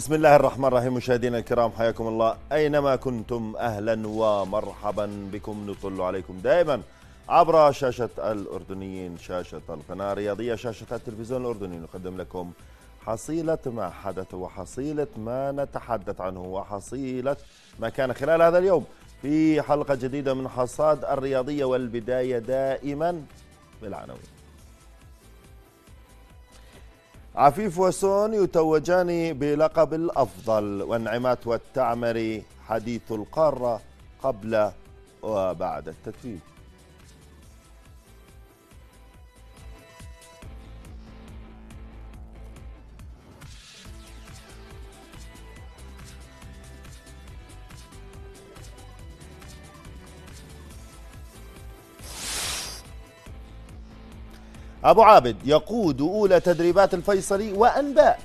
بسم الله الرحمن الرحيم مشاهدينا الكرام حياكم الله اينما كنتم اهلا ومرحبا بكم نطل عليكم دائما عبر شاشه الاردنيين شاشه القناه الرياضيه شاشه التلفزيون الاردني نقدم لكم حصيله ما حدث وحصيله ما نتحدث عنه وحصيله ما كان خلال هذا اليوم في حلقه جديده من حصاد الرياضيه والبدايه دائما بالعناوين عفيف وسون يتوجان بلقب الأفضل وانعمات والتعمري حديث القارة قبل وبعد التتويج أبو عابد يقود أولى تدريبات الفيصلي وأنباء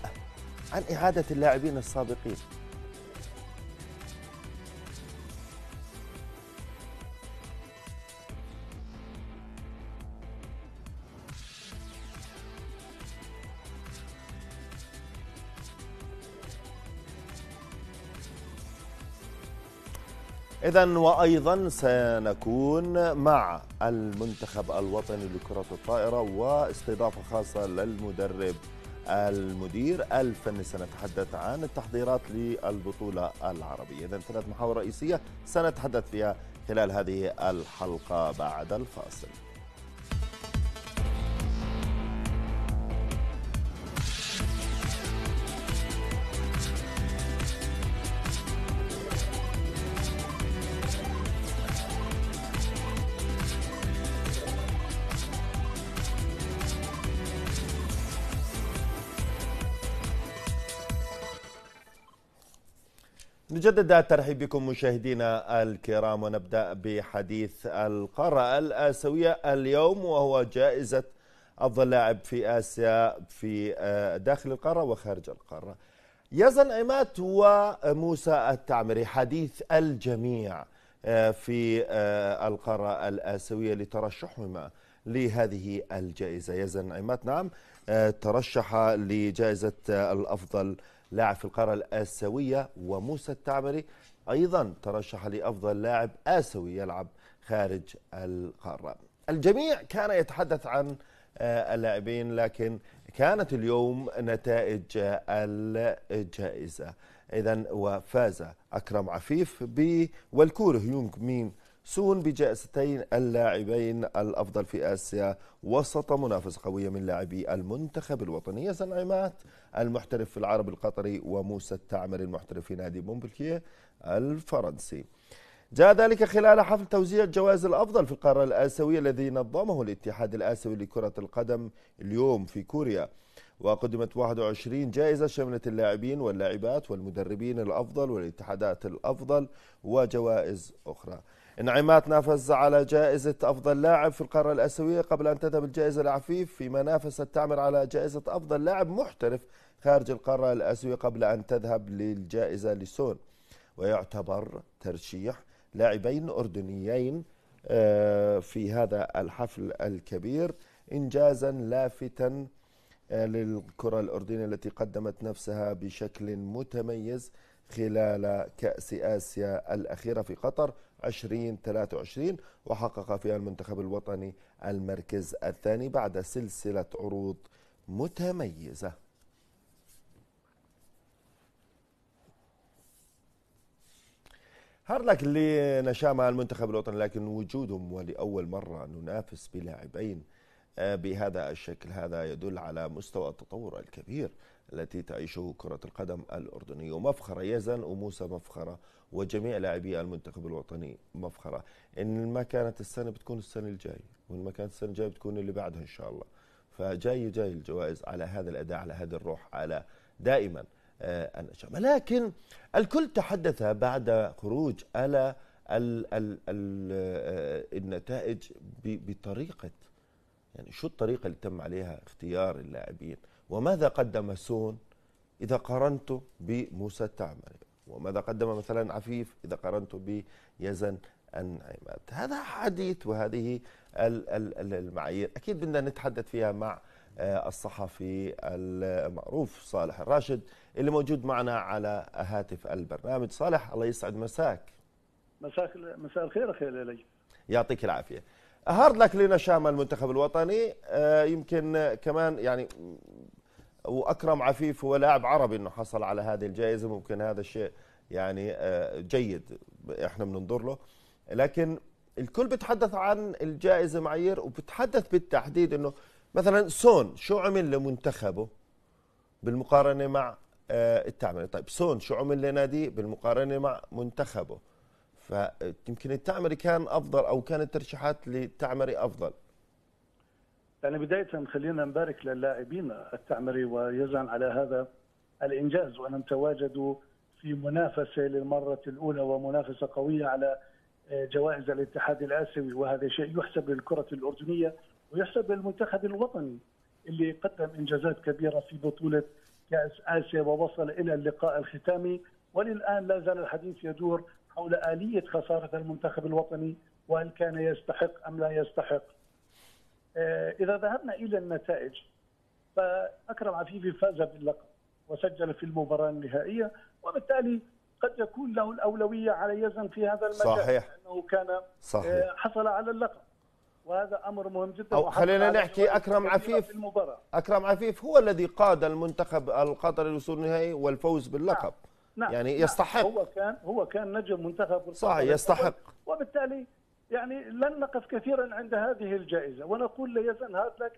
عن إعادة اللاعبين السابقين إذا وأيضا سنكون مع المنتخب الوطني لكرة الطائرة واستضافة خاصة للمدرب المدير الفني سنتحدث عن التحضيرات للبطولة العربية إذا ثلاث محاور رئيسية سنتحدث فيها خلال هذه الحلقة بعد الفاصل مجددا ترحيب بكم مشاهدينا الكرام ونبدا بحديث القاره الاسيويه اليوم وهو جائزه افضل لاعب في اسيا في آه، داخل القاره وخارج القاره. يزن عماد وموسى التعمري حديث الجميع آه، في آه، القاره الاسيويه لترشحهما لهذه الجائزه يزن عماد نعم ترشح لجائزه الافضل لاعب في القارة الآسيوية وموسى التعبري أيضا ترشح لأفضل لاعب آسيوي يلعب خارج القارة الجميع كان يتحدث عن آه، اللاعبين لكن كانت اليوم نتائج آه، الجائزة إذا وفاز أكرم عفيف والكور هيونغ مين سون بجائزتين اللاعبين الأفضل في آسيا وسط منافسة قوية من لاعبي المنتخب الوطني يزن عمات المحترف في العرب القطري وموسى التعمري المحترف في نادي مونبلكيه الفرنسي جاء ذلك خلال حفل توزيع جوائز الأفضل في القارة الآسيوية الذي نظمه الاتحاد الآسيوي لكرة القدم اليوم في كوريا وقدمت 21 جائزة شملت اللاعبين واللاعبات والمدربين الأفضل والاتحادات الأفضل وجوائز أخرى انعمات نافز على جائزة أفضل لاعب في القارة الآسيوية قبل أن تذهب الجائزة لعفيف في منافسة تعمل على جائزة أفضل لاعب محترف خارج القارة الآسيوية قبل أن تذهب للجائزة لسون ويعتبر ترشيح لاعبين أردنيين آه، في هذا الحفل الكبير إنجازا لافتا آه، للكرة الأردنية التي قدمت نفسها بشكل متميز خلال كأس آسيا الأخيرة في قطر 2023 وحقق فيها المنتخب الوطني المركز الثاني بعد سلسلة عروض متميزة هارلك اللي نشا مع المنتخب الوطني لكن وجودهم ولأول مرة ننافس بلاعبين آه، بهذا الشكل هذا يدل على مستوى التطور الكبير التي تعيشه كرة القدم الأردنية ومفخرة يزن وموسى مفخرة وجميع لاعبي المنتخب الوطني مفخره ان ما كانت السنه بتكون السنه الجايه وان ما كانت السنه الجايه بتكون اللي بعدها ان شاء الله فجاي جاي الجوائز على هذا الاداء على هذه الروح على دائما النشامه لكن الكل تحدث بعد خروج على الـ الـ الـ آه، النتائج بطريقه يعني شو الطريقه اللي تم عليها اختيار اللاعبين وماذا قدم سون اذا قارنته بموسى التعمري وماذا قدم مثلا عفيف إذا قارنته بيزن النعيمات هذا حديث وهذه المعايير أكيد بدنا نتحدث فيها مع آه، الصحفي المعروف صالح الراشد اللي موجود معنا على هاتف البرنامج صالح الله يسعد مساك مساك مساء الخير اخي ليلي يعطيك العافيه هارد لك لنشام المنتخب الوطني آه، يمكن كمان يعني واكرم عفيف هو لاعب عربي انه حصل على هذه الجائزه ممكن هذا الشيء يعني آه، جيد احنا بننظر له لكن الكل بيتحدث عن الجائزه معايير وبتحدث بالتحديد انه مثلا سون شو عمل لمنتخبه بالمقارنه مع آه، التعمري طيب سون شو عمل لنادي بالمقارنه مع منتخبه فيمكن التعمري كان افضل او كانت الترشيحات للتعمري افضل يعني بدايه خلينا نبارك للاعبين التعمري ويزعم على هذا الانجاز وانهم تواجدوا في منافسه للمره الاولى ومنافسه قويه على آه، جوائز الاتحاد الاسيوي وهذا شيء يحسب للكره الاردنيه ويحسب للمنتخب الوطني اللي قدم انجازات كبيره في بطوله كاس اسيا ووصل الى اللقاء الختامي وللان لا زال الحديث يدور حول اليه خساره المنتخب الوطني وهل كان يستحق ام لا يستحق. آه، اذا ذهبنا الى النتائج فاكرم عفيفي فاز باللقب وسجل في المباراة النهائية وبالتالي قد يكون له الأولوية على يزن في هذا المجال صحيح لأنه كان صحيح. آه، حصل على اللقب وهذا امر مهم جدا أو خلينا نحكي اكرم عفيف اكرم عفيف هو الذي قاد المنتخب القطري للوصول النهائي والفوز باللقب نعم. نعم، يعني نعم. يستحق هو كان هو كان نجم منتخب صحيح يستحق وبالتالي يعني لن نقف كثيرا عند هذه الجائزه ونقول ليزن هاتلك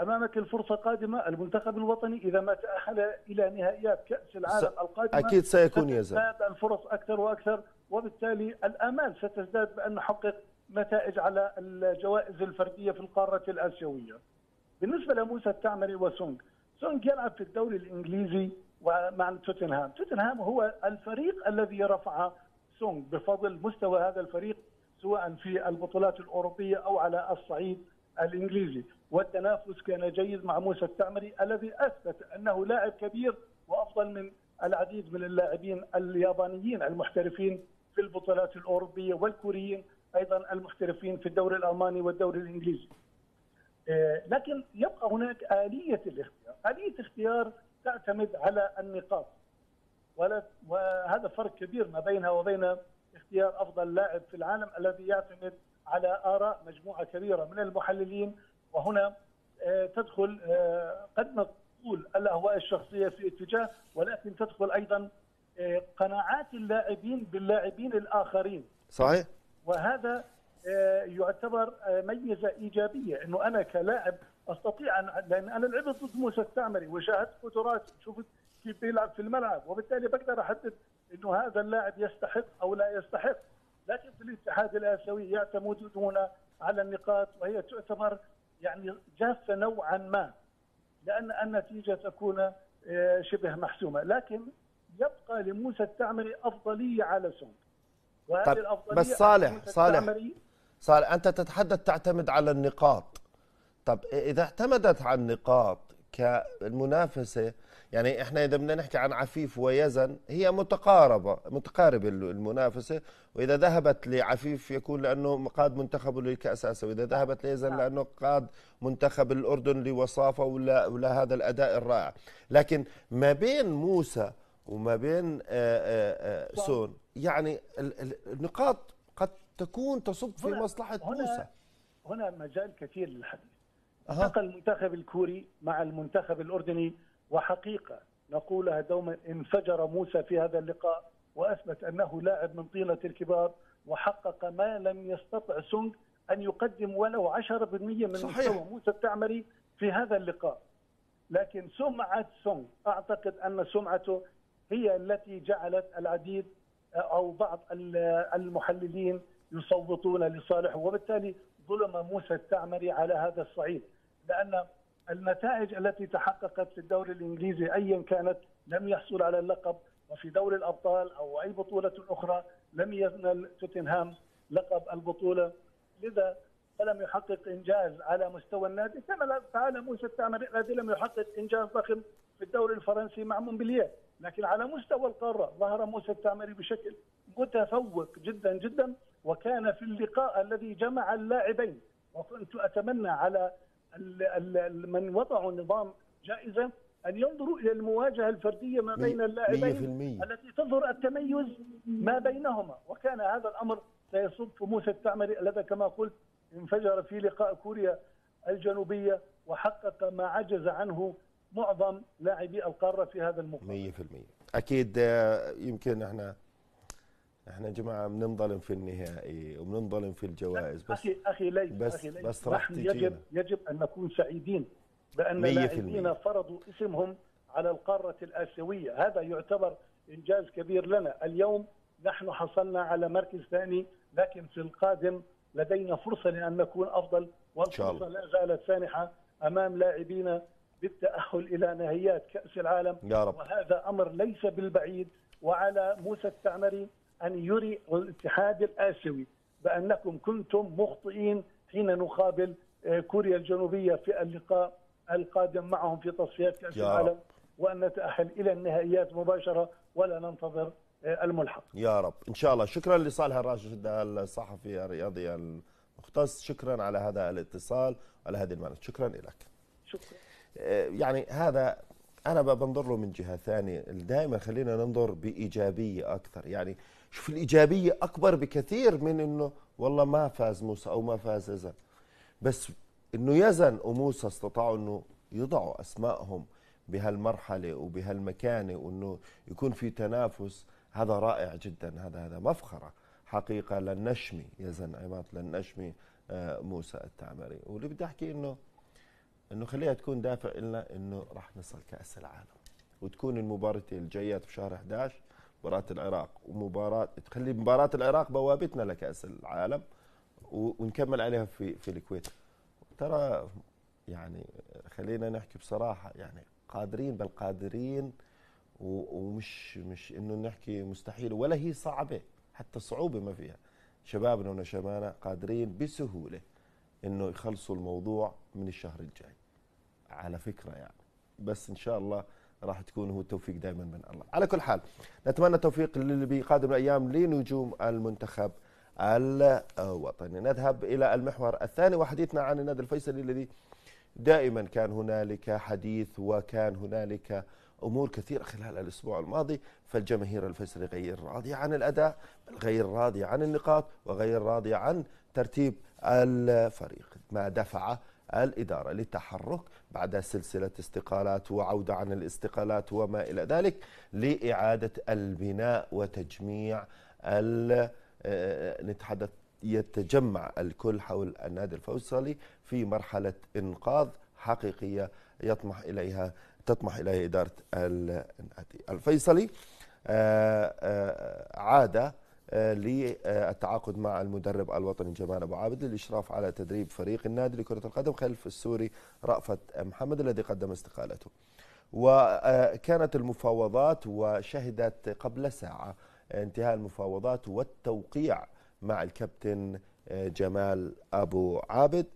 امامك الفرصه قادمه المنتخب الوطني اذا ما تاهل الى نهائيات كاس العالم القادمه اكيد سيكون يزن الفرص اكثر واكثر وبالتالي الامال ستزداد بان نحقق نتائج على الجوائز الفرديه في القاره الاسيويه. بالنسبه لموسى التعمري وسونغ سونغ يلعب في الدوري الانجليزي ومع توتنهام، توتنهام هو الفريق الذي رفع سونغ بفضل مستوى هذا الفريق سواء في البطولات الاوروبيه او على الصعيد الانجليزي. والتنافس كان جيد مع موسى التعمري الذي اثبت انه لاعب كبير وافضل من العديد من اللاعبين اليابانيين المحترفين في البطولات الاوروبيه والكوريين ايضا المحترفين في الدوري الالماني والدوري الانجليزي. آه، لكن يبقى هناك اليه الاختيار، اليه الاختيار تعتمد على النقاط. وهذا فرق كبير ما بينها وبين اختيار افضل لاعب في العالم الذي يعتمد على اراء مجموعه كبيره من المحللين وهنا آه، تدخل آه، قد نقول الاهواء الشخصيه في اتجاه ولكن تدخل ايضا آه، قناعات اللاعبين باللاعبين الاخرين صحيح وهذا يعتبر ميزه ايجابيه انه انا كلاعب استطيع ان لان انا لعبت ضد موسى التعمري وشاهدت قدراته شفت كيف بيلعب في الملعب وبالتالي بقدر احدد انه هذا اللاعب يستحق او لا يستحق لكن في الاتحاد الاسيوي يعتمدون على النقاط وهي تعتبر يعني جافه نوعا ما لان النتيجه تكون آه، شبه محسومه لكن يبقى لموسى التعمري افضليه على سون وهذه طيب الافضليه بس صالح صالح صالح انت تتحدث تعتمد على النقاط طب اذا اعتمدت على النقاط كالمنافسه يعني احنا اذا بدنا نحكي عن عفيف ويزن هي متقاربه متقاربه المنافسه واذا ذهبت لعفيف يكون لانه قاد منتخبه للكاس اسيا واذا ذهبت ليزن نعم. لانه قاد منتخب الاردن لوصافه ولا, ولا هذا الاداء الرائع لكن ما بين موسى وما بين آآ آه، آآ آه، آه، سون يعني النقاط قد تكون تصب في مصلحه هنا موسى هنا مجال كثير للحديث نقل المنتخب الكوري مع المنتخب الاردني وحقيقة نقولها دوما انفجر موسى في هذا اللقاء وأثبت أنه لاعب من طيلة الكبار وحقق ما لم يستطع سونغ أن يقدم ولو 10% من مستوى موسى التعمري في هذا اللقاء لكن سمعة سونغ أعتقد أن سمعته هي التي جعلت العديد أو بعض المحللين يصوتون لصالحه وبالتالي ظلم موسى التعمري على هذا الصعيد لأن النتائج التي تحققت في الدوري الانجليزي ايا كانت لم يحصل على اللقب وفي دوري الابطال او اي بطوله اخرى لم ينل توتنهام لقب البطوله لذا فلم يحقق انجاز على مستوى النادي كما فعل موسى التعمري الذي لم يحقق انجاز ضخم في الدوري الفرنسي مع مونبلييه لكن على مستوى القاره ظهر موسى التعمري بشكل متفوق جدا جدا وكان في اللقاء الذي جمع اللاعبين وكنت اتمنى على من وضعوا نظام جائزه ان ينظروا الى المواجهه الفرديه ما بين اللاعبين التي تظهر التميز ما بينهما وكان هذا الامر سيصب في موسى التعمري الذي كما قلت انفجر في لقاء كوريا الجنوبيه وحقق ما عجز عنه معظم لاعبي القاره في هذا المقام 100% اكيد آه، يمكن احنا احنا جماعه بننظلم في النهائي وبننظلم في الجوائز بس اخي اخي ليس بس أخي ليس بس راح يجب يجب ان نكون سعيدين بان لاعبينا فرضوا اسمهم على القاره الاسيويه هذا يعتبر انجاز كبير لنا اليوم نحن حصلنا على مركز ثاني لكن في القادم لدينا فرصه لان نكون افضل والفرصه لا زالت سانحه امام لاعبينا بالتاهل الى نهائيات كاس العالم يا رب. وهذا امر ليس بالبعيد وعلى موسى التعمري أن يري الاتحاد الآسيوي بأنكم كنتم مخطئين حين نقابل آه، كوريا الجنوبية في اللقاء القادم معهم في تصفيات كأس العالم وأن نتأهل إلى النهائيات مباشرة ولا ننتظر آه، الملحق يا رب إن شاء الله شكرا لصالح الراشد الصحفي الرياضي المختص شكرا على هذا الاتصال على هذه المعلومات شكرا لك شكرا آه، يعني هذا انا بنظر له من جهه ثانيه دائما خلينا ننظر بايجابيه اكثر يعني شوف الايجابيه اكبر بكثير من انه والله ما فاز موسى او ما فاز يزن بس انه يزن وموسى استطاعوا انه يضعوا اسمائهم بهالمرحله وبهالمكانه وانه يكون في تنافس هذا رائع جدا هذا هذا مفخره حقيقه للنشمي يزن عماد للنشمي آه، موسى التعمري واللي بدي احكي انه انه خليها تكون دافع لنا انه راح نصل كاس العالم وتكون المباراه الجايه في شهر 11 مباراة العراق ومباراة تخلي مباراة العراق بوابتنا لكأس العالم ونكمل عليها في في الكويت ترى يعني خلينا نحكي بصراحة يعني قادرين بل قادرين ومش مش انه نحكي مستحيل ولا هي صعبة حتى صعوبة ما فيها شبابنا ونشبانا قادرين بسهولة انه يخلصوا الموضوع من الشهر الجاي على فكرة يعني بس ان شاء الله راح تكون هو التوفيق دائما من الله على كل حال نتمنى التوفيق بقادم الأيام لنجوم المنتخب الوطني نذهب إلى المحور الثاني وحديثنا عن النادي الفيصلي الذي دائما كان هنالك حديث وكان هنالك امور كثيره خلال الاسبوع الماضي فالجماهير الفيصلي غير راضيه عن الاداء غير راضيه عن النقاط وغير راضيه عن ترتيب الفريق ما دفع الإدارة للتحرك بعد سلسلة استقالات وعودة عن الاستقالات وما إلى ذلك لإعادة البناء وتجميع آه، آه، نتحدث يتجمع الكل حول النادي الفوصلي في مرحلة إنقاذ حقيقية يطمح إليها تطمح إليها إدارة النادي الفيصلي آه، عادة للتعاقد مع المدرب الوطني جمال ابو عابد للاشراف على تدريب فريق النادي لكره القدم خلف السوري رأفت محمد الذي قدم استقالته. وكانت المفاوضات وشهدت قبل ساعه انتهاء المفاوضات والتوقيع مع الكابتن جمال ابو عابد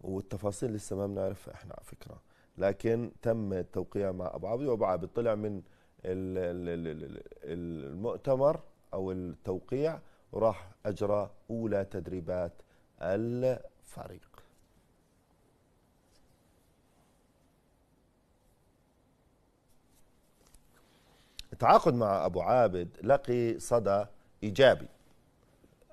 والتفاصيل لسه ما بنعرفها احنا على فكره لكن تم التوقيع مع ابو عابد وابو عابد طلع من المؤتمر أو التوقيع راح أجرى أولى تدريبات الفريق التعاقد مع أبو عابد لقي صدى إيجابي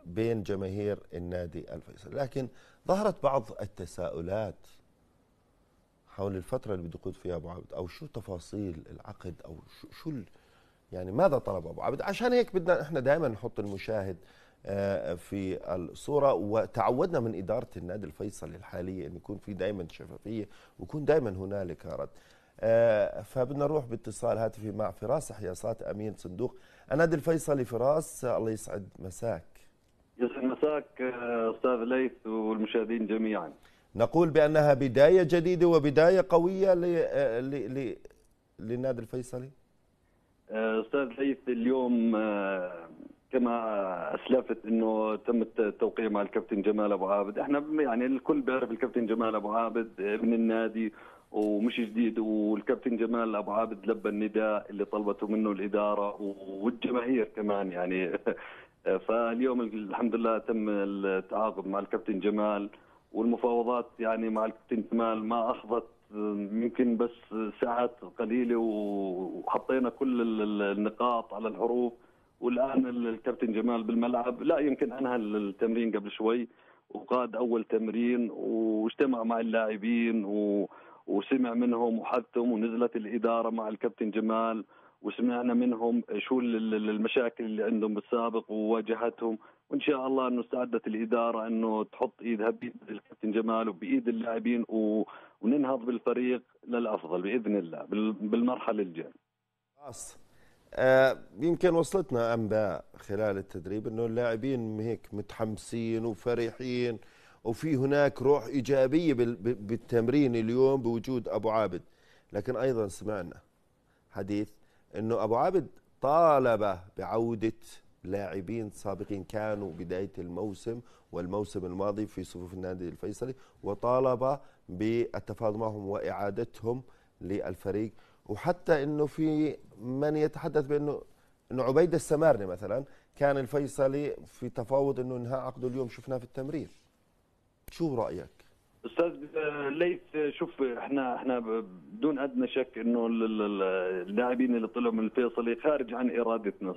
بين جماهير النادي الفيصل لكن ظهرت بعض التساؤلات حول الفترة اللي بده يقود فيها أبو عابد أو شو تفاصيل العقد أو شو, شو يعني ماذا طلب ابو عبد عشان هيك بدنا احنا دائما نحط المشاهد آه، في الصورة وتعودنا من إدارة النادي الفيصلي الحالية أن يكون في دائما شفافية ويكون دائما هنالك رد آه، فبدنا نروح باتصال هاتفي مع فراس حياصات أمين صندوق النادي الفيصلي فراس الله يسعد مساك يسعد مساك آه، أستاذ ليث والمشاهدين جميعا نقول بأنها بداية جديدة وبداية قوية للنادي الفيصلي آه، استاذ ليث اليوم آه، كما اسلفت انه تم التوقيع مع الكابتن جمال ابو عابد احنا يعني الكل بيعرف الكابتن جمال ابو عابد آه، من النادي ومش جديد والكابتن جمال ابو عابد لبى النداء اللي طلبته منه الاداره والجماهير كمان يعني فاليوم الحمد لله تم التعاقد مع الكابتن جمال والمفاوضات يعني مع الكابتن كمال ما اخذت آه، يمكن بس ساعات قليله وحطينا كل النقاط على الحروف والان الكابتن جمال بالملعب لا يمكن انهى التمرين قبل شوي وقاد اول تمرين واجتمع مع اللاعبين و... وسمع منهم وحثهم ونزلت الاداره مع الكابتن جمال وسمعنا منهم شو المشاكل اللي عندهم بالسابق وواجهتهم وان شاء الله انه استعدت الاداره انه تحط ايدها بايد الكابتن جمال وبايد اللاعبين و... وننهض بالفريق للافضل باذن الله بال... بالمرحله الجايه. خلاص آه يمكن وصلتنا انباء خلال التدريب انه اللاعبين هيك متحمسين وفرحين وفي هناك روح ايجابيه بال... بالتمرين اليوم بوجود ابو عابد لكن ايضا سمعنا حديث انه ابو عابد طالب بعوده لاعبين سابقين كانوا بداية الموسم والموسم الماضي في صفوف النادي الفيصلي وطالب بالتفاوض معهم وإعادتهم للفريق وحتى أنه في من يتحدث بأنه أنه عبيد السمارني مثلا كان الفيصلي في تفاوض أنه انهاء عقده اليوم شفناه في التمرير شو رأيك؟ استاذ ليث شوف احنا احنا بدون ادنى شك انه اللاعبين اللي طلعوا من الفيصلي خارج عن ارادتنا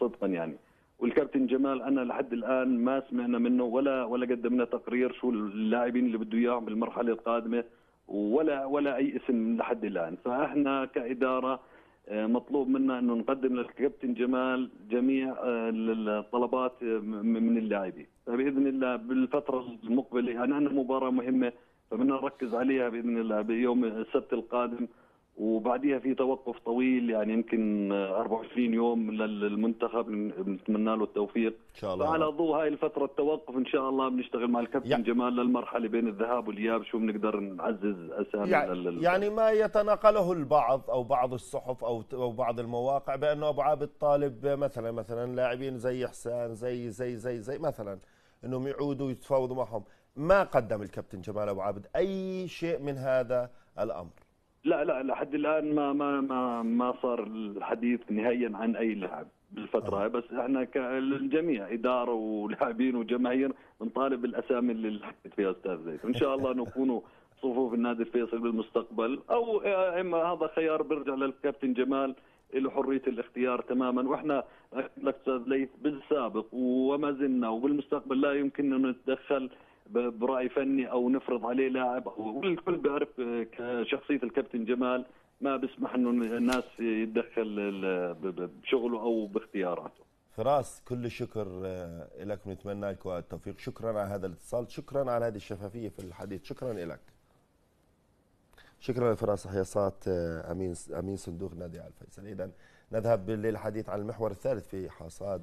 صدقا يعني والكابتن جمال انا لحد الان ما سمعنا منه ولا ولا قدمنا تقرير شو اللاعبين اللي بده اياهم بالمرحله القادمه ولا ولا اي اسم لحد الان فاحنا كاداره آه، مطلوب منا انه نقدم للكابتن جمال جميع الطلبات آه، آه، من اللاعبين فباذن الله بالفتره المقبله يعني عندنا مباراه مهمه فبدنا نركز عليها باذن الله بيوم السبت القادم وبعديها في توقف طويل يعني يمكن 24 يوم للمنتخب بنتمنى له التوفيق ان شاء الله فعلى ضوء هاي الفتره التوقف ان شاء الله بنشتغل مع الكابتن يعني جمال للمرحله بين الذهاب والاياب شو بنقدر نعزز اسامي يعني, لل... يعني ما يتناقله البعض او بعض الصحف او او بعض المواقع بانه ابو عابد طالب مثلا مثلا لاعبين زي حسان زي زي زي زي مثلا انهم يعودوا يتفاوضوا معهم ما قدم الكابتن جمال ابو عابد اي شيء من هذا الامر لا لا لحد الان ما ما ما ما صار الحديث نهائيا عن اي لاعب بالفتره آه. بس احنا كالجميع اداره ولاعبين وجماهير بنطالب الاسامي اللي حكيت فيها استاذ زيد ان شاء الله نكونوا صفوف النادي الفيصل بالمستقبل او اما هذا خيار بيرجع للكابتن جمال له حريه الاختيار تماما واحنا لك استاذ ليث بالسابق وما زلنا وبالمستقبل لا يمكننا نتدخل براي فني او نفرض عليه لاعب والكل بيعرف آه، كشخصيه الكابتن جمال ما بيسمح انه الناس يتدخل بشغله او باختياراته فراس كل شكر آه، لك ونتمنى لك التوفيق شكرا على هذا الاتصال شكرا على هذه الشفافيه في الحديث شكرا لك شكرا لفراس حياصات آه، امين امين صندوق نادي الفيصل اذا نذهب للحديث عن المحور الثالث في حصاد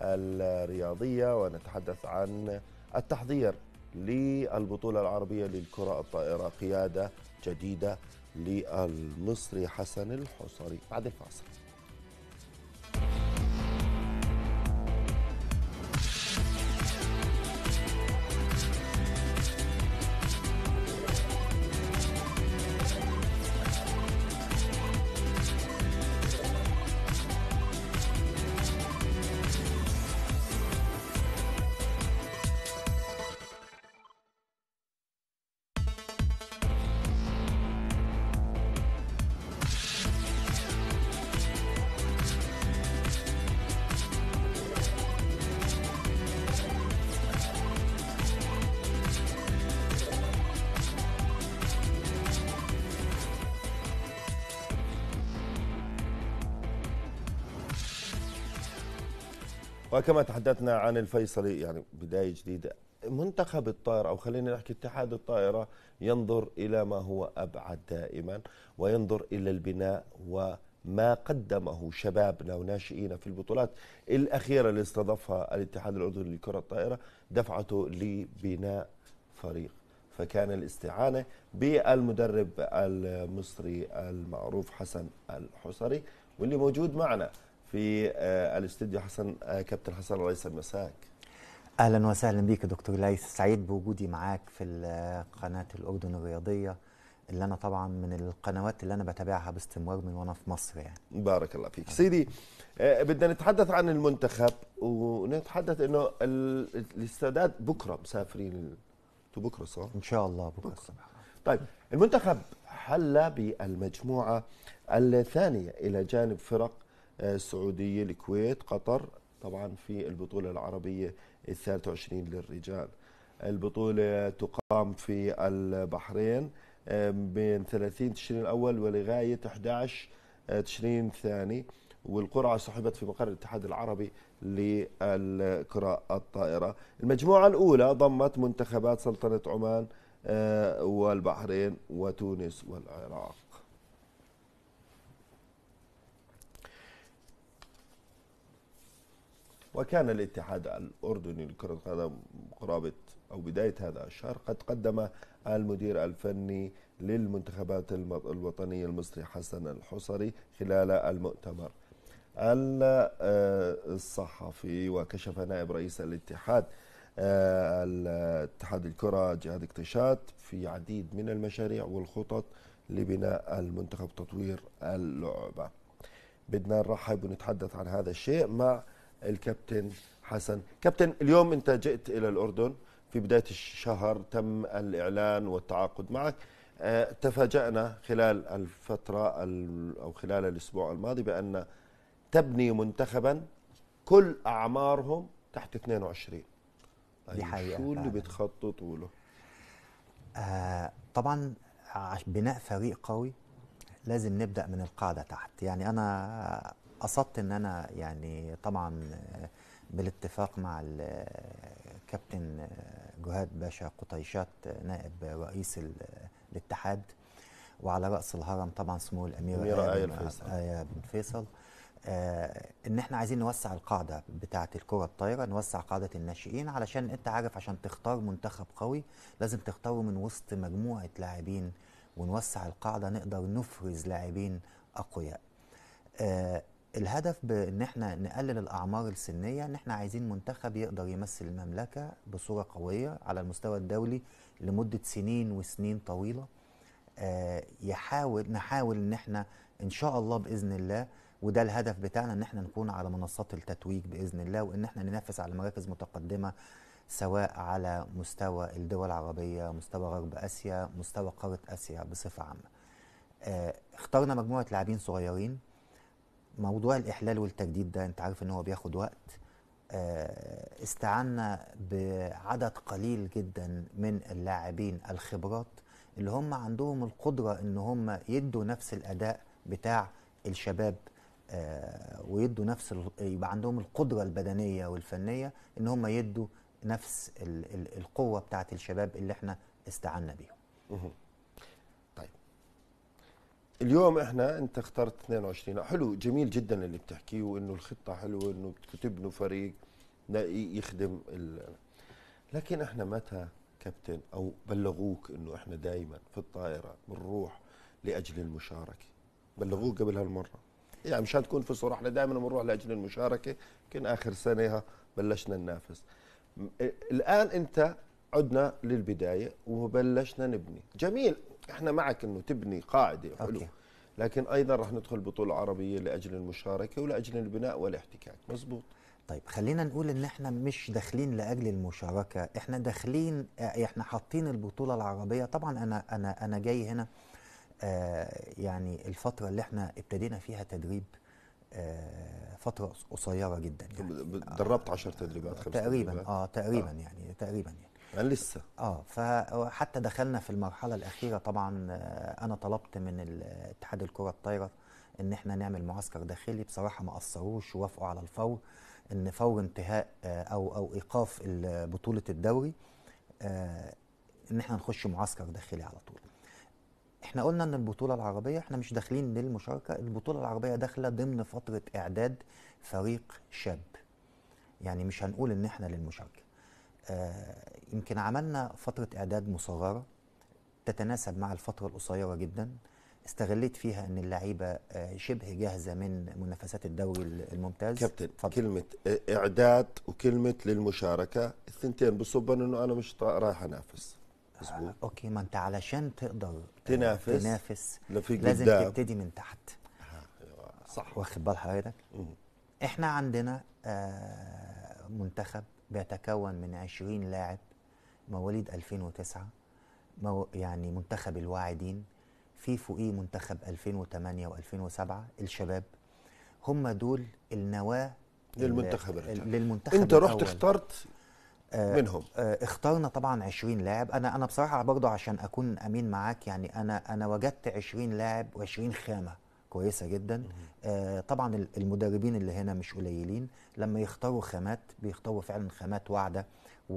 الرياضيه ونتحدث عن التحضير للبطولة العربية للكرة الطائرة قيادة جديدة للمصري حسن الحصري بعد الفاصل وكما تحدثنا عن الفيصلي يعني بدايه جديده منتخب الطائرة أو خلينا نحكي اتحاد الطائرة ينظر إلى ما هو أبعد دائما وينظر إلى البناء وما قدمه شبابنا وناشئينا في البطولات الأخيرة اللي استضافها الاتحاد الأردني لكرة الطائرة دفعته لبناء فريق فكان الاستعانة بالمدرب المصري المعروف حسن الحصري واللي موجود معنا في آه، الاستديو حسن آه، كابتن حسن يسعد مساك اهلا وسهلا بيك دكتور ليث سعيد بوجودي معاك في آه، قناه الاردن الرياضيه اللي انا طبعا من القنوات اللي انا بتابعها باستمرار من وانا في مصر يعني بارك الله فيك سيدي بدنا نتحدث عن المنتخب ونتحدث انه الاستعداد بكره مسافرين انتوا بكره صح؟ ان شاء الله بكره, بكرة. الصبح طيب المنتخب حل بالمجموعه الثانيه الى جانب فرق السعوديه الكويت قطر طبعا في البطوله العربيه ال 23 للرجال البطوله تقام في البحرين بين 30 تشرين الاول ولغايه 11 آه، تشرين الثاني والقرعة سحبت في مقر الاتحاد العربي للكرة الطائرة المجموعة الأولى ضمت منتخبات سلطنة عمان آه، والبحرين وتونس والعراق وكان الاتحاد الأردني لكرة القدم قرابة أو بداية هذا الشهر قد قدم المدير الفني للمنتخبات الوطنية المصري حسن الحصري خلال المؤتمر آه، الصحفي وكشف نائب رئيس الاتحاد آه، الاتحاد الكرة جهاد اكتشات في عديد من المشاريع والخطط لبناء المنتخب تطوير اللعبة بدنا نرحب ونتحدث عن هذا الشيء مع الكابتن حسن كابتن اليوم أنت جئت إلى الأردن في بداية الشهر تم الإعلان والتعاقد معك آه، تفاجأنا خلال الفترة أو خلال الأسبوع الماضي بأن تبني منتخبا كل أعمارهم تحت 22 دي طيب، حقيقة شو اللي بتخططوا له؟ آه طبعا بناء فريق قوي لازم نبدأ من القاعدة تحت يعني أنا قصدت ان انا يعني طبعا بالاتفاق مع الكابتن جهاد باشا قطيشات نائب رئيس الاتحاد وعلى راس الهرم طبعا سمو الامير آية بن فيصل, آية بن فيصل. آه ان احنا عايزين نوسع القاعده بتاعه الكره الطايره نوسع قاعده الناشئين علشان انت عارف عشان تختار منتخب قوي لازم تختاره من وسط مجموعه لاعبين ونوسع القاعده نقدر نفرز لاعبين اقوياء آه الهدف بان احنا نقلل الاعمار السنيه ان احنا عايزين منتخب يقدر يمثل المملكه بصوره قويه على المستوى الدولي لمده سنين وسنين طويله آه، يحاول نحاول ان احنا ان شاء الله باذن الله وده الهدف بتاعنا ان احنا نكون على منصات التتويج باذن الله وان احنا ننافس على مراكز متقدمه سواء على مستوى الدول العربيه مستوى غرب اسيا مستوى قاره اسيا بصفه عامه آه، اخترنا مجموعه لاعبين صغيرين موضوع الاحلال والتجديد ده انت عارف ان هو بياخد وقت آه، استعنا بعدد قليل جدا من اللاعبين الخبرات اللي هم عندهم القدره ان هم يدوا نفس الاداء بتاع الشباب آه، ويدوا نفس يبقى عندهم القدره البدنيه والفنيه ان هم يدوا نفس القوه بتاعه الشباب اللي احنا استعنا بيهم اليوم احنا انت اخترت 22 حلو جميل جدا اللي بتحكيه وانه الخطه حلوه انه تبنوا فريق يخدم ال... لكن احنا متى كابتن او بلغوك انه احنا دائما في الطائره بنروح لاجل المشاركه بلغوك قبل هالمره يعني مشان تكون في صوره احنا دائما بنروح لاجل المشاركه يمكن اخر سنه بلشنا ننافس الان انت عدنا للبدايه وبلشنا نبني جميل احنا معك انه تبني قاعده حلو أوكي. لكن ايضا رح ندخل بطوله عربيه لاجل المشاركه ولاجل البناء والاحتكاك مزبوط طيب خلينا نقول ان احنا مش داخلين لاجل المشاركه احنا داخلين احنا حاطين البطوله العربيه طبعا انا انا انا جاي هنا آه يعني الفتره اللي احنا ابتدينا فيها تدريب آه فتره قصيره جدا يعني دربت 10 تدريبات آه، تقريبا تدريبات. اه تقريبا آه. يعني تقريبا يعني يعني لسه اه فحتى دخلنا في المرحله الاخيره طبعا آه، انا طلبت من اتحاد الكره الطايره ان احنا نعمل معسكر داخلي بصراحه ما قصروش ووافقوا على الفور ان فور انتهاء آه، او او ايقاف بطوله الدوري ان احنا نخش معسكر داخلي على طول احنا قلنا ان البطوله العربيه احنا مش داخلين للمشاركه البطوله العربيه داخله ضمن فتره اعداد فريق شاب يعني مش هنقول ان احنا للمشاركه آه، يمكن عملنا فترة إعداد مصغرة تتناسب مع الفترة القصيرة جدا استغليت فيها ان اللعيبه آه، شبه جاهزه من منافسات الدوري الممتاز كابتن فضل. كلمه اعداد وكلمه للمشاركه الثنتين بصبن انه انا مش رايح انافس مظبوط آه اوكي ما انت علشان تقدر آه، تنافس تنافس لازم تبتدي من تحت صح واخد بال حضرتك احنا عندنا آه منتخب بيتكون من 20 لاعب مواليد 2009 مو يعني منتخب الواعدين في فوقيه منتخب 2008 و2007 الشباب هم دول النواه للمنتخب للمنتخب انت رحت اخترت آه، منهم آه اخترنا طبعا 20 لاعب انا انا بصراحه برضه عشان اكون امين معاك يعني انا انا وجدت 20 لاعب و20 خامه كويسه جدا آه طبعا المدربين اللي هنا مش قليلين لما يختاروا خامات بيختاروا فعلا خامات واعده و...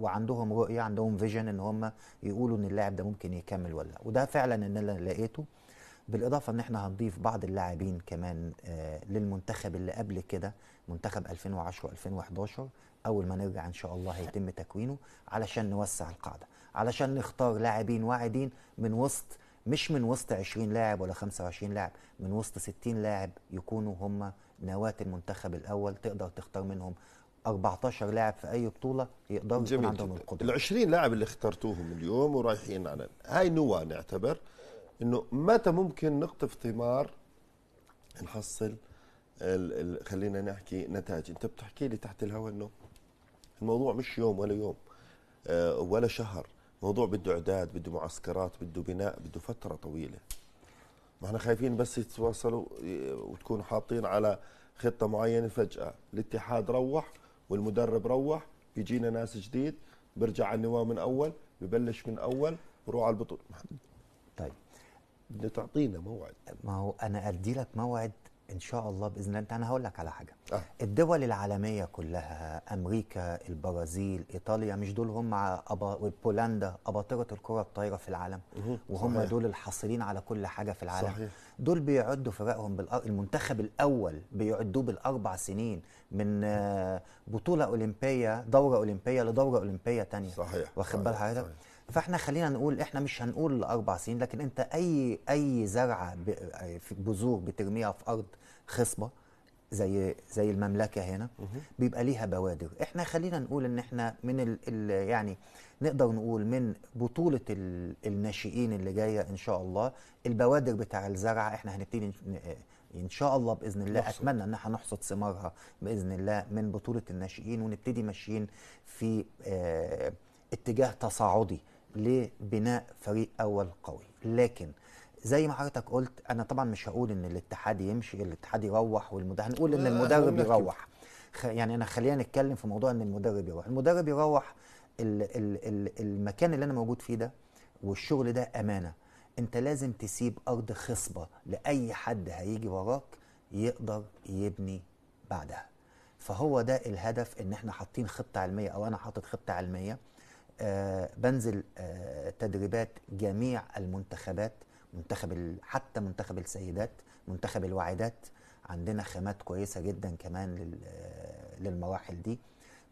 وعندهم رؤيه عندهم فيجن ان هم يقولوا ان اللاعب ده ممكن يكمل ولا وده فعلا ان انا لقيته بالاضافه ان احنا هنضيف بعض اللاعبين كمان آه للمنتخب اللي قبل كده منتخب 2010 2011 اول ما نرجع ان شاء الله هيتم تكوينه علشان نوسع القاعده علشان نختار لاعبين واعدين من وسط مش من وسط 20 لاعب ولا 25 لاعب من وسط 60 لاعب يكونوا هم نواة المنتخب الاول تقدر تختار منهم 14 لاعب في اي بطوله يقدروا يكون عندهم القدره ال 20 لاعب اللي اخترتوهم اليوم ورايحين على هاي نواه نعتبر انه متى ممكن نقطف ثمار نحصل ال ال خلينا نحكي نتائج انت بتحكي لي تحت الهواء انه الموضوع مش يوم ولا يوم آه، ولا شهر موضوع بده اعداد بده معسكرات بده بناء بده فتره طويله ما احنا خايفين بس يتواصلوا وتكونوا حاطين على خطه معينه فجاه الاتحاد روح والمدرب روح بيجينا ناس جديد برجع على النواه من اول ببلش من اول بروح على البطوله طيب بده تعطينا موعد ما هو انا ادي لك موعد ان شاء الله باذن الله انا هقول لك على حاجه أه. الدول العالميه كلها امريكا البرازيل ايطاليا مش دول هم أبا... بولندا اباطره الكره الطايره في العالم وهم صحيح. دول الحاصلين على كل حاجه في العالم صحيح. دول بيعدوا فرقهم بالأر... المنتخب الاول بيعدوه بالاربع سنين من آه، بطوله اولمبيه دوره اولمبيه لدوره اولمبيه تانية صحيح واخد بال حضرتك فاحنا خلينا نقول احنا مش هنقول اربع سنين لكن انت اي اي زرعه آه، بذور بترميها في ارض خصبه زي زي المملكه هنا بيبقى ليها بوادر احنا خلينا نقول ان احنا من الـ الـ يعني نقدر نقول من بطوله الناشئين اللي جايه ان شاء الله البوادر بتاع الزرع احنا هنبتدي ان شاء الله باذن الله نحصد. اتمنى ان احنا نحصد ثمارها باذن الله من بطوله الناشئين ونبتدي ماشيين في اه اتجاه تصاعدي لبناء فريق اول قوي لكن زي ما حضرتك قلت انا طبعا مش هقول ان الاتحاد يمشي الاتحاد يروح والمدرب هنقول ان المدرب يروح يعني انا خلينا نتكلم في موضوع ان المدرب يروح المدرب يروح الـ الـ الـ المكان اللي انا موجود فيه ده والشغل ده امانه انت لازم تسيب ارض خصبه لاي حد هيجي وراك يقدر يبني بعدها فهو ده الهدف ان احنا حاطين خطه علميه او انا حاطط خطه علميه آه بنزل آه تدريبات جميع المنتخبات منتخب حتى منتخب السيدات منتخب الواعدات عندنا خامات كويسه جدا كمان للمراحل دي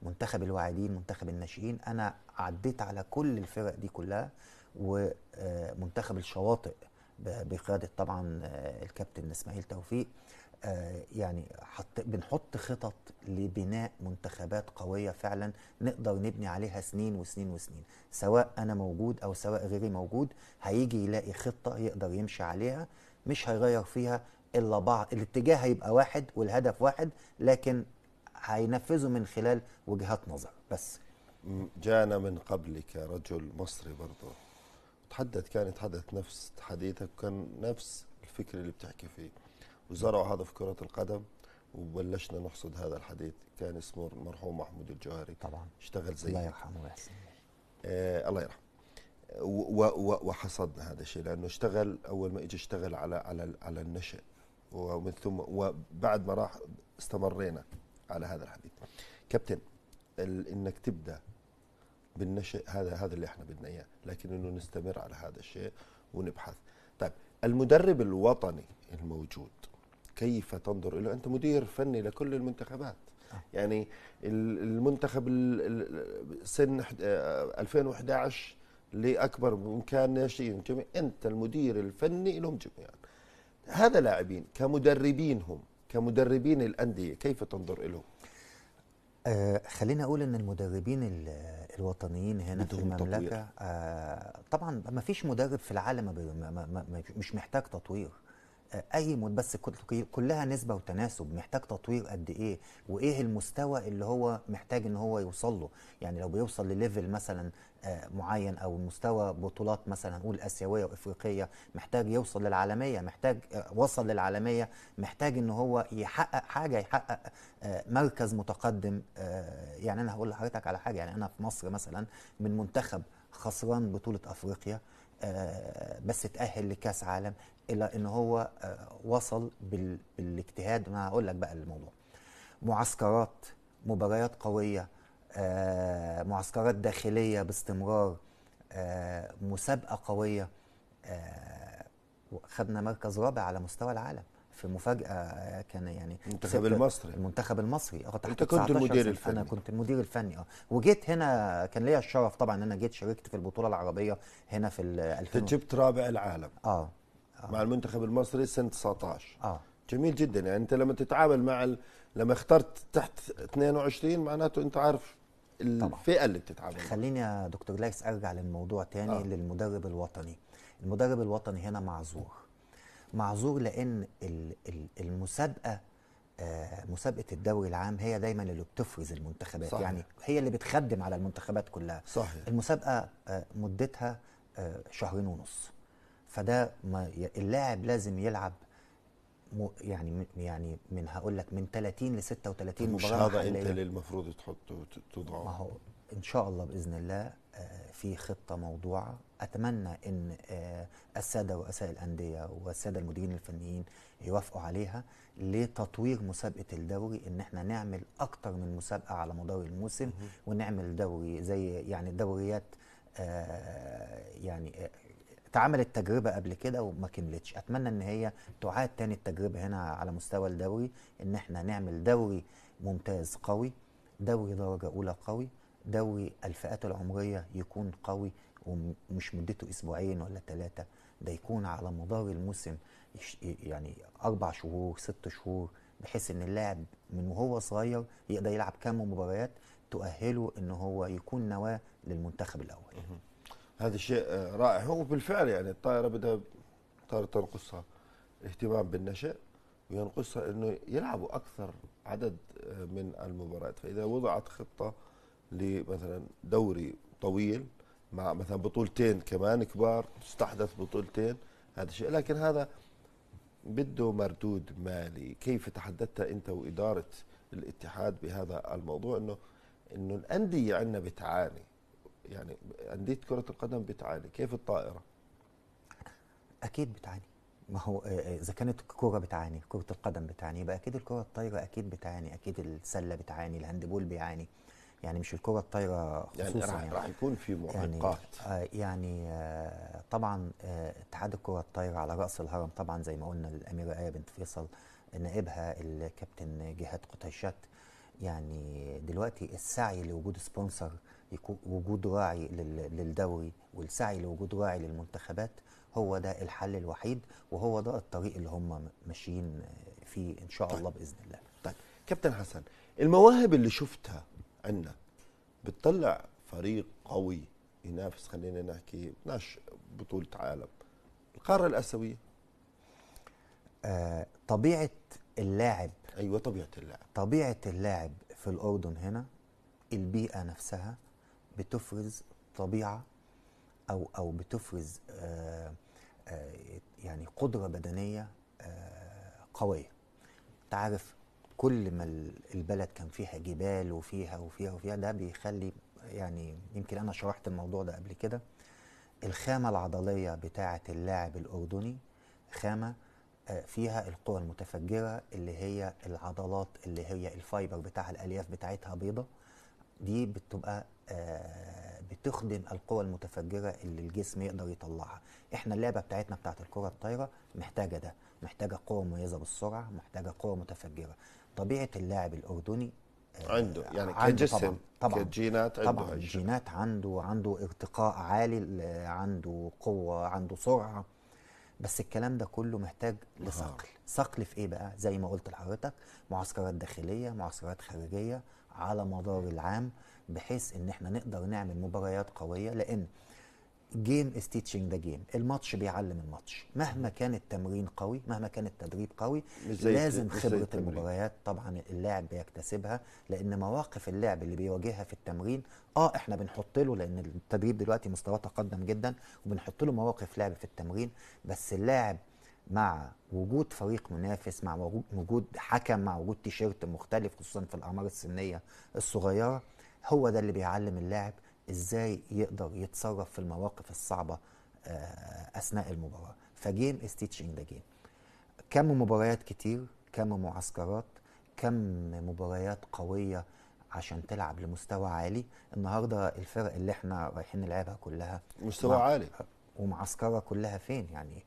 منتخب الواعدين منتخب الناشئين انا عديت على كل الفرق دي كلها ومنتخب آه، الشواطئ بقياده طبعا آه، الكابتن اسماعيل توفيق آه، يعني حط بنحط خطط لبناء منتخبات قويه فعلا نقدر نبني عليها سنين وسنين وسنين سواء انا موجود او سواء غيري موجود هيجي يلاقي خطه يقدر يمشي عليها مش هيغير فيها الا بعض الاتجاه هيبقى واحد والهدف واحد لكن هينفذه من خلال وجهات نظر بس جانا من قبلك رجل مصري برضه تحدث كان يتحدث نفس حديثك كان نفس الفكر اللي بتحكي فيه وزرعوا هذا في كرة القدم وبلشنا نحصد هذا الحديث كان اسمه المرحوم محمود الجوهري طبعا اشتغل زي الله يرحمه ويحسن آه الله يرحمه وحصدنا هذا الشيء لانه اشتغل اول ما اجى اشتغل على على على النشأ ومن ثم وبعد ما راح استمرينا على هذا الحديث كابتن انك تبدا بالنشأ هذا هذا اللي احنا بدنا اياه لكن انه نستمر على هذا الشيء ونبحث طيب المدرب الوطني الموجود كيف تنظر له أنت مدير فني لكل المنتخبات آه. يعني المنتخب سن 2011 آه، لاكبر بامكان ناشئين جميع انت المدير الفني لهم جميعا هذا لاعبين كمدربين هم كمدربين الانديه كيف تنظر لهم آه خلينا اقول ان المدربين الوطنيين هنا في المملكه آه طبعا ما فيش مدرب في العالم ما ما ما مش محتاج تطوير مود بس كلها نسبه وتناسب محتاج تطوير قد ايه وايه المستوى اللي هو محتاج ان هو يوصل له يعني لو بيوصل لليفل مثلا آه، معين او مستوى بطولات مثلا نقول اسيويه وافريقيه محتاج يوصل للعالميه محتاج آه، وصل للعالميه محتاج ان هو يحقق حاجه يحقق آه، مركز متقدم يعني انا هقول لحضرتك على حاجه يعني انا في مصر مثلا من منتخب خسران بطوله افريقيا بس تأهل لكاس عالم الى ان هو آه، وصل بالاجتهاد ما هقول لك بقى الموضوع معسكرات مباريات قويه آه، معسكرات داخليه باستمرار آه، مسابقه قويه خدنا مركز رابع على مستوى العالم في مفاجاه كان يعني المنتخب المصري المنتخب المصري اه انت كنت المدير الفني انا كنت المدير الفني اه وجيت هنا كان ليا الشرف طبعا ان انا جيت شاركت في البطوله العربيه هنا في 2000 انت جبت رابع العالم اه مع المنتخب المصري سنه 19 اه جميل جدا يعني انت لما تتعامل مع ال... لما اخترت تحت 22 معناته انت عارف الفئه اللي بتتعامل خليني يا دكتور لايس ارجع للموضوع تاني آه. للمدرب الوطني المدرب الوطني هنا معذور معذور لان المسابقه آه، مسابقه الدوري العام هي دايما اللي بتفرز المنتخبات صحيح. يعني هي اللي بتخدم على المنتخبات كلها صحيح. المسابقه آه، مدتها آه، شهرين ونص فده ما اللاعب لازم يلعب يعني يعني من هقول لك من 30 ل 36 مباراه مش هذا انت اللي المفروض تحطه وتضعه ما هو ان شاء الله باذن الله آه، في خطه موضوعه اتمنى ان آه، الساده ورؤساء الانديه والساده المديرين الفنيين يوافقوا عليها لتطوير مسابقه الدوري ان احنا نعمل اكتر من مسابقه على مدار الموسم ونعمل دوري زي يعني دوريات آه، يعني اتعملت تجربه قبل كده وما كملتش اتمنى ان هي تعاد تاني التجربه هنا على مستوى الدوري ان احنا نعمل دوري ممتاز قوي دوري درجه اولى قوي دوري الفئات العمريه يكون قوي ومش مدته اسبوعين ولا ثلاثه ده يكون على مدار الموسم يعني اربع شهور ست شهور بحيث ان اللاعب من وهو صغير يقدر يلعب كام مباريات تؤهله ان هو يكون نواه للمنتخب الاول هذا شيء آه، رائع هو بالفعل يعني الطائره بدها طائره تنقصها اهتمام بالنشا وينقصها انه يلعبوا اكثر عدد آه، من المباريات فاذا وضعت خطه لمثلا دوري طويل مع مثلا بطولتين كمان كبار تستحدث بطولتين هذا الشيء لكن هذا بده مردود مالي كيف تحدثت انت واداره الاتحاد بهذا الموضوع انه انه الانديه عندنا بتعاني يعني انديه كره القدم بتعاني كيف الطائره اكيد بتعاني ما هو آه، آه، اذا كانت الكوره بتعاني كره القدم بتعاني يبقى اكيد الكره الطايره اكيد بتعاني اكيد السله بتعاني الهاندبول بيعاني يعني مش الكره الطايره يعني خصوصا يعني, يعني راح يكون في معوقات يعني, آه، يعني آه طبعا آه اتحاد الكره الطايره على راس الهرم طبعا زي ما قلنا الاميره ايه بنت فيصل نائبها الكابتن جهاد قطيشات يعني دلوقتي السعي لوجود سبونسر يكون وجود واعي للدوري والسعي لوجود واعي للمنتخبات هو ده الحل الوحيد وهو ده الطريق اللي هم ماشيين فيه ان شاء طيب. الله باذن الله طيب كابتن حسن المواهب اللي شفتها عندنا بتطلع فريق قوي ينافس خلينا نحكي ناش بطوله عالم القاره الاسيويه آه طبيعه اللاعب ايوه طبيعه اللاعب طبيعه اللاعب في الاردن هنا البيئه نفسها بتفرز طبيعه او او بتفرز آه آه يعني قدره بدنيه آه، قويه انت عارف كل ما البلد كان فيها جبال وفيها وفيها وفيها ده بيخلي يعني يمكن انا شرحت الموضوع ده قبل كده الخامه العضليه بتاعه اللاعب الاردني خامه آه، فيها القوى المتفجره اللي هي العضلات اللي هي الفايبر بتاعها الالياف بتاعتها بيضه دي بتبقى آه، بتخدم القوى المتفجره اللي الجسم يقدر يطلعها احنا اللعبه بتاعتنا بتاعت الكره الطايره محتاجه ده محتاجه قوه مميزه بالسرعه محتاجه قوه متفجره طبيعه اللاعب الاردني آه، عنده يعني عنده كجسم طبعا, طبعا كجينات عنده طبعا الجينات عنده عنده ارتقاء عالي عنده قوه عنده سرعه بس الكلام ده كله محتاج لصقل صقل في ايه بقى زي ما قلت لحضرتك معسكرات داخليه معسكرات خارجيه على مدار العام بحيث ان احنا نقدر نعمل مباريات قويه لان جيم از تيتشنج ذا جيم الماتش بيعلم الماتش مهما كان التمرين قوي مهما كان التدريب قوي لازم خبره المباريات طبعا اللاعب بيكتسبها لان مواقف اللعب اللي بيواجهها في التمرين اه احنا بنحط له لان التدريب دلوقتي مستواه تقدم جدا وبنحط له مواقف لعب في التمرين بس اللاعب مع وجود فريق منافس مع وجود حكم مع وجود تيشيرت مختلف خصوصا في الاعمار السنيه الصغيره هو ده اللي بيعلم اللاعب ازاي يقدر يتصرف في المواقف الصعبه آه، اثناء المباراه فجيم از تيتشنج ذا جيم كم مباريات كتير كم معسكرات كم مباريات قويه عشان تلعب لمستوى عالي النهارده الفرق اللي احنا رايحين نلعبها كلها مستوى عالي ومعسكره كلها فين يعني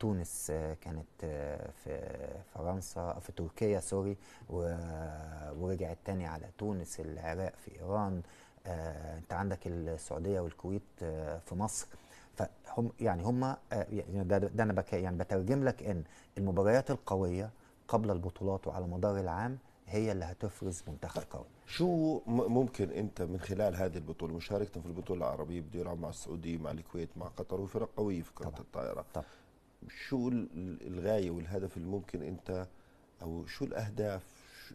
تونس آه، كانت آه، في فرنسا آه، في تركيا سوري ورجعت تاني على تونس العراق في ايران انت عندك السعوديه والكويت في مصر فهم يعني هم يعني ده, انا بك يعني بترجم لك ان المباريات القويه قبل البطولات وعلى مدار العام هي اللي هتفرز منتخب طيب، قوي شو ممكن انت من خلال هذه البطوله مشاركتك في البطوله العربيه بده يلعب مع السعوديه مع الكويت مع قطر وفرق قويه في كره الطائره طبعا. شو الغايه والهدف اللي ممكن انت او شو الاهداف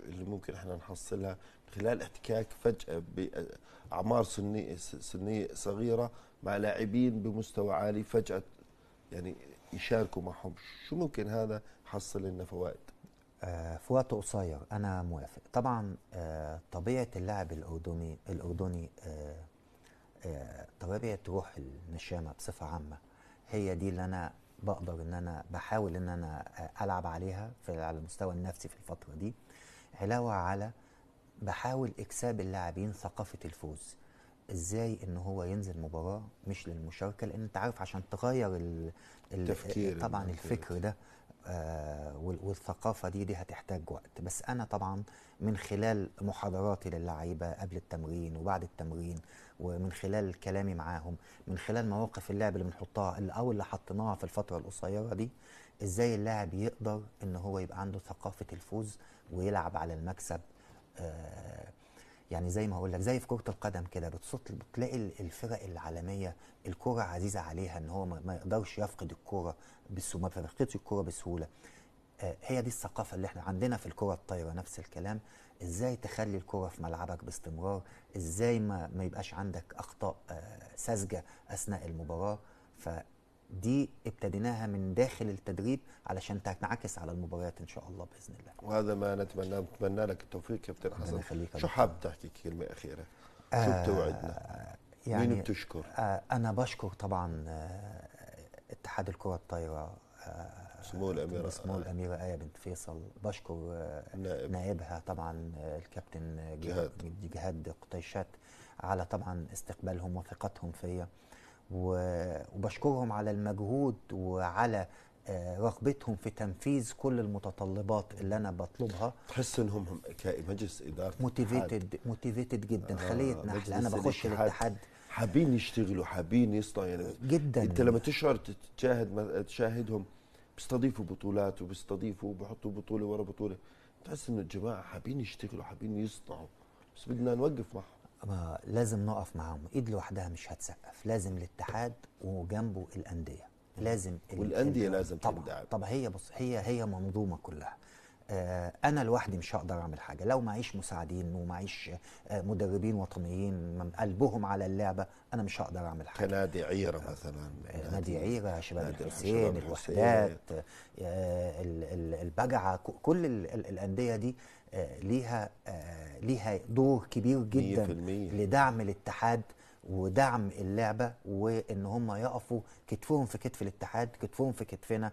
اللي ممكن احنا نحصلها خلال احتكاك فجاه باعمار سنيه سنيه صغيره مع لاعبين بمستوى عالي فجاه يعني يشاركوا معهم شو ممكن هذا يحصل لنا فوائد آه في وقت قصير انا موافق طبعا آه طبيعه اللاعب الاردني الاردني آه, آه، طبيعه روح النشامه بصفه عامه هي دي اللي انا بقدر ان انا بحاول ان انا العب عليها في على المستوى النفسي في الفتره دي علاوه على بحاول اكساب اللاعبين ثقافه الفوز ازاي ان هو ينزل مباراه مش للمشاركه لان انت عارف عشان تغير ال... ال... طبعا الفكر ده آه، والثقافة دي دي هتحتاج وقت بس أنا طبعا من خلال محاضراتي للعيبة قبل التمرين وبعد التمرين ومن خلال كلامي معاهم من خلال مواقف اللعب اللي بنحطها أو اللي حطيناها في الفترة القصيرة دي إزاي اللاعب يقدر إن هو يبقى عنده ثقافة الفوز ويلعب على المكسب آه يعني زي ما اقول لك زي في كره القدم كده بتصط بتلاقي الفرق العالميه الكره عزيزه عليها ان هو ما يقدرش يفقد الكره بسهوله ما بيفقدش الكره بسهوله آه، هي دي الثقافة اللي احنا عندنا في الكرة الطايرة نفس الكلام ازاي تخلي الكرة في ملعبك باستمرار ازاي ما, ما يبقاش عندك اخطاء آه، ساذجة اثناء المباراة ف دي ابتديناها من داخل التدريب علشان تنعكس على المباريات ان شاء الله باذن الله وهذا ما نتمناه نتمنى لك التوفيق كابتن حسن شو حاب تحكي كلمه اخيره آه شو بتوعدنا آه، يعني مين بتشكر آه انا بشكر طبعا آه اتحاد الكره الطايره آه، سمو الاميره سمو الاميره ايه بنت فيصل بشكر آه، نائب. نائبها طبعا الكابتن جهاد جهاد قطيشات على طبعا استقبالهم وثقتهم فيا وبشكرهم على المجهود وعلى آه، رغبتهم في تنفيذ كل المتطلبات اللي انا بطلبها تحس انهم كمجلس اداره موتيفيتد موتيفيتد جدا آه خليه نحل انا بخش الاتحاد حابين يشتغلوا حابين يصنعوا يعني جدا انت لما تشعر تشاهد تشاهدهم بيستضيفوا بطولات وبيستضيفوا وبيحطوا بطوله ورا بطوله تحس ان الجماعه حابين يشتغلوا حابين يصنعوا بس بدنا نوقف معهم ما لازم نقف معاهم ايد لوحدها مش هتسقف لازم الاتحاد وجنبه الانديه لازم والانديه لازم طبعا طب هي بص هي هي منظومه كلها آه، انا لوحدي مش هقدر اعمل حاجه لو معيش مساعدين ومعيش آه، مدربين وطنيين من قلبهم على اللعبه انا مش هقدر اعمل حاجه كنادي عيره مثلا آه، نادي عيره شباب الحسين الوحدات البجعه كل الانديه دي آه، ليها آه، ليها دور كبير جدا 100% لدعم الاتحاد ودعم اللعبه وان هم يقفوا كتفهم في كتف الاتحاد كتفهم في كتفنا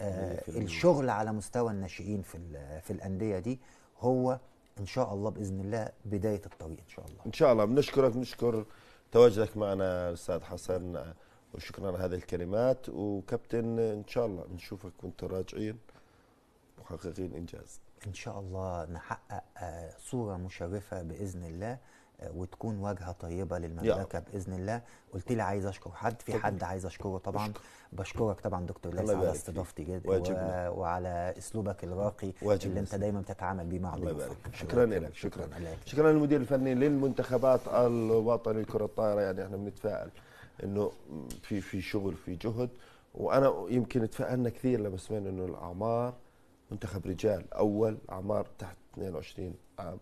آه، الشغل على مستوى الناشئين في في الانديه دي هو ان شاء الله باذن الله بدايه الطريق ان شاء الله ان شاء الله بنشكرك بنشكر تواجدك معنا الاستاذ حسن وشكرا على هذه الكلمات وكابتن ان شاء الله نشوفك وانتم راجعين محققين انجاز ان شاء الله نحقق آه، صوره مشرفه باذن الله آه، وتكون واجهه طيبه للمملكه باذن الله قلت لي عايز اشكر حد في حد عايز اشكره طبعا بشكرك طبعا دكتور ليس على استضافتي جدا و... وعلى اسلوبك الراقي اللي انت دايما بتتعامل بيه مع الله يبارك شكرا لك شكرا شكرا للمدير الفني للمنتخبات الوطني لكره الطائره يعني احنا بنتفائل انه في في شغل في جهد وانا يمكن اتفائلنا كثير لما سمعنا انه الاعمار منتخب رجال اول اعمار تحت 22 عام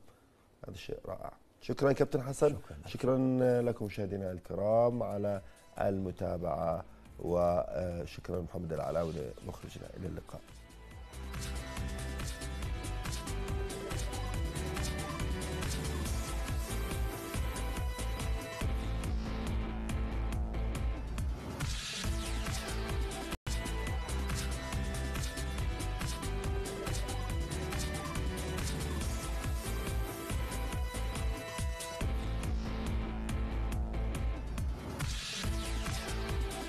هذا شيء رائع شكرا كابتن حسن شكرا, شكرا لكم مشاهدينا الكرام على المتابعه وشكرا محمد العلاوي مخرجنا الى اللقاء